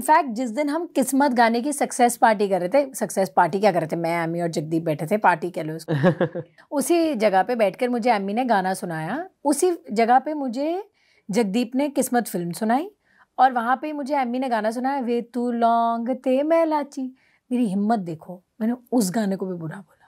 in fact जिस दिन हम किस्मत गाने की सक्सेस पार्टी कर रहे थे सक्सेस पार्टी क्या कर रहे थे मैं अम्मी और जगदीप बैठे थे पार्टी कह लो उसको उसी जगह पे बैठकर मुझे अम्मी ने गाना सुनाया उसी जगह पे मुझे जगदीप ने किस्मत फिल्म सुनाई और वहाँ पे मुझे अम्मी ने गाना सुनाया वे तू लॉन्ग थे मैं लाची मेरी हिम्मत देखो मैंने उस गाने को भी बुरा बोला